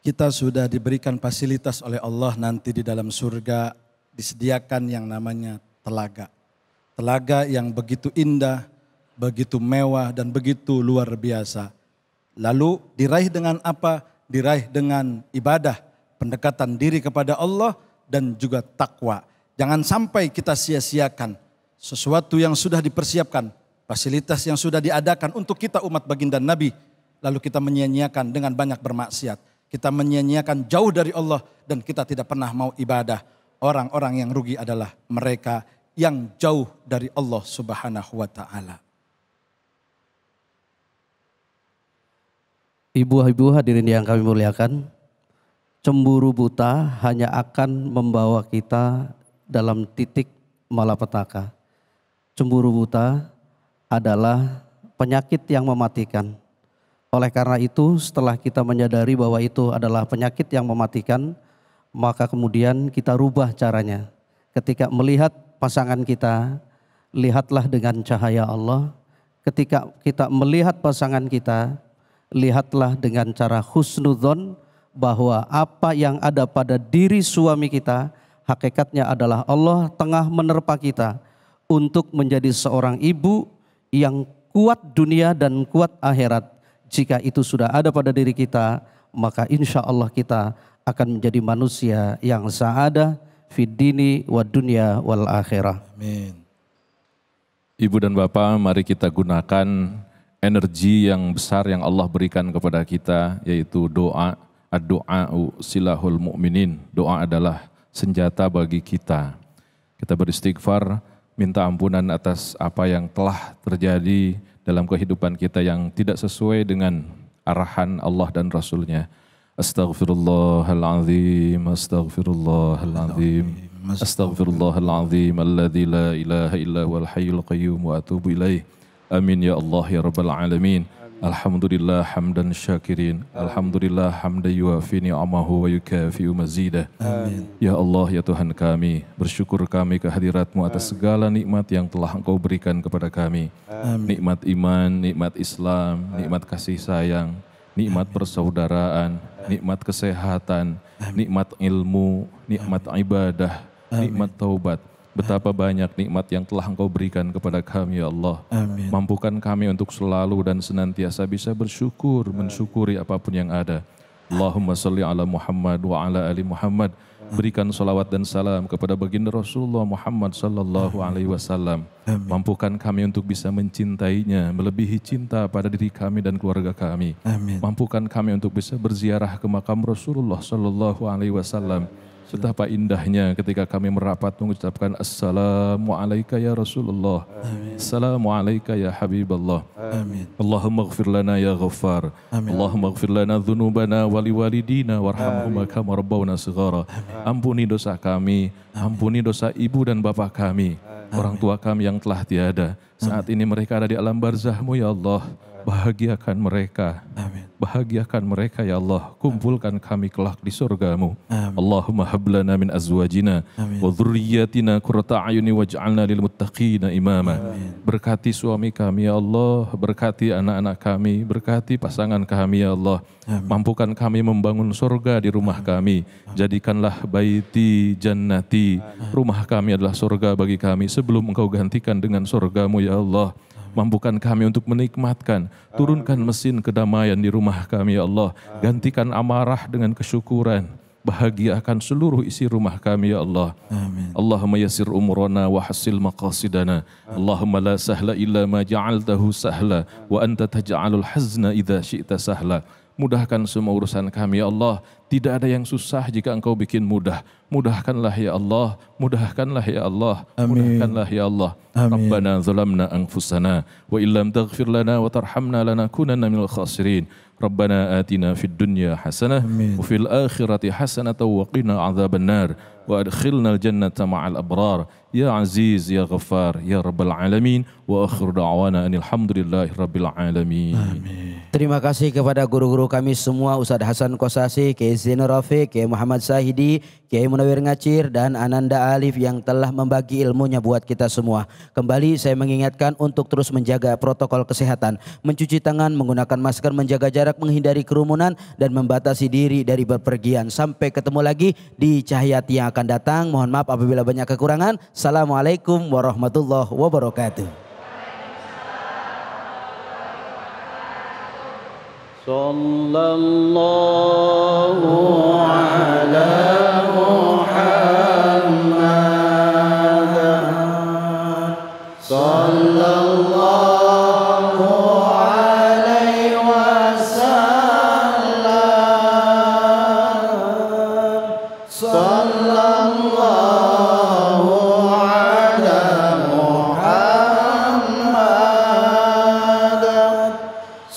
Kita sudah diberikan fasilitas oleh Allah nanti di dalam surga disediakan yang namanya telaga. Telaga yang begitu indah, begitu mewah dan begitu luar biasa. Lalu diraih dengan apa? Diraih dengan ibadah, pendekatan diri kepada Allah dan juga takwa. Jangan sampai kita sia-siakan sesuatu yang sudah dipersiapkan, fasilitas yang sudah diadakan untuk kita umat baginda Nabi, lalu kita menyia-nyiakan dengan banyak bermaksiat. Kita menyanyiakan jauh dari Allah dan kita tidak pernah mau ibadah. Orang-orang yang rugi adalah mereka yang jauh dari Allah Subhanahu wa taala. Ibu-ibu hadirin yang kami muliakan, cemburu buta hanya akan membawa kita dalam titik malapetaka. Cemburu buta adalah penyakit yang mematikan. Oleh karena itu, setelah kita menyadari bahwa itu adalah penyakit yang mematikan, maka kemudian kita rubah caranya. Ketika melihat pasangan kita, lihatlah dengan cahaya Allah. Ketika kita melihat pasangan kita, lihatlah dengan cara husnudzon bahwa apa yang ada pada diri suami kita hakikatnya adalah Allah tengah menerpa kita untuk menjadi seorang ibu yang kuat dunia dan kuat akhirat jika itu sudah ada pada diri kita, maka insya Allah kita akan menjadi manusia yang saada fid dini wa dunya wal akhirah. Amin. Ibu dan Bapak, mari kita gunakan energi yang besar yang Allah berikan kepada kita yaitu doa. ad silahul mu'minin. Doa adalah senjata bagi kita. Kita beristighfar, minta ampunan atas apa yang telah terjadi dalam kehidupan kita yang tidak sesuai dengan arahan Allah dan Rasulnya. Astaghfirullahaladzim, astaghfirullahaladzim. أستغفر الله العظيم الذي لا إله إلا هو الحي القيوم وأتوب إليه أمين يا الله يا رب Alhamdulillah hamdan syakirin. Alhamdulillah hamdan yuafi ni'amahu wa yukafi'u mazidah. Ya Allah, ya Tuhan kami, bersyukur kami kehadiratmu atas segala nikmat yang telah engkau berikan kepada kami. Amin. Nikmat iman, nikmat Islam, nikmat kasih sayang, nikmat persaudaraan, nikmat kesehatan, nikmat ilmu, nikmat ibadah, nikmat taubat. Betapa banyak nikmat yang telah Engkau berikan kepada kami, ya Allah. Amin. Mampukan kami untuk selalu dan senantiasa bisa bersyukur, Amin. mensyukuri apapun yang ada. Allahumma salli ala Muhammad wa ala ali Muhammad. Berikan salawat dan salam kepada baginda Rasulullah Muhammad sallallahu alaihi wasallam. Mampukan kami untuk bisa mencintainya, melebihi cinta pada diri kami dan keluarga kami. Amin. Mampukan kami untuk bisa berziarah ke makam Rasulullah sallallahu alaihi wasallam. Amin Betapa indahnya ketika kami merapat mengucapkan Assalamualaikum ya Rasulullah. Assalamualaikum ya Habiballah. Amin. Allahumma gfir lana ya ghaffar. Allahumma gfir lana dhunubana wali dina, warhamhuma kama rabbawna sigara. Ampuni dosa kami, ampuni dosa ibu dan bapak kami, Amin. orang tua kami yang telah tiada. Saat Amin. ini mereka ada di alam barzahmu ya Allah. Bahagiakan mereka. Amin. Bahagiakan mereka ya Allah. Kumpulkan kami kelak di surgamu. Amin. Allahumma hablana min azwajina Amin. wa dhurriyyatina qurrata ayuni waj'alna lil muttaqina imama. Amin. Berkati suami kami ya Allah, berkati anak-anak kami, berkati pasangan kami ya Allah. Amin. Mampukan kami membangun surga di rumah Amin. kami. Jadikanlah baiti jannati. Amin. Rumah kami adalah surga bagi kami sebelum Engkau gantikan dengan surgamu ya Allah. Mampukan kami untuk menikmatkan. Turunkan mesin kedamaian di rumah kami ya Allah. Gantikan amarah dengan kesyukuran bahagiakan seluruh isi rumah kami ya Allah. Amin. Allahumma yassir umurana wa hasil maqasidana. Allahumma la sahla illa ma ja'altahu sahla wa anta taj'alul hazna idza syi'ta sahla. Mudahkan semua urusan kami ya Allah. Tidak ada yang susah jika engkau bikin mudah. Mudahkanlah ya Allah. Mudahkanlah ya Allah. Amin. Mudahkanlah ya Allah. Amin. Rabbana zalamna anfusana. Wa illam taghfir lana wa tarhamna lanakunanna minal khasirin. ربنا آتنا في الدنيا حسنة وفي الآخرة حسنة وقنا عذاب النار وأدخلنا الجنة مع الأبرار يا عزيز يا غفار يا رب alamin, wa akhir أن anil لله رب العالمين آمين. Terima kasih kepada guru-guru kami semua Ustadz Hasan Kosasi, Kiai Zainal Rafiq, Kiai Muhammad Sahidi, Kiai Munawir Ngacir dan Ananda Alif yang telah membagi ilmunya buat kita semua. Kembali saya mengingatkan untuk terus menjaga protokol kesehatan, mencuci tangan, menggunakan masker, menjaga jarak, menghindari kerumunan dan membatasi diri dari berpergian. Sampai ketemu lagi di cahaya yang akan datang. Mohon maaf apabila banyak kekurangan. Assalamualaikum warahmatullahi wabarakatuh. صلى الله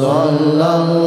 sallallahu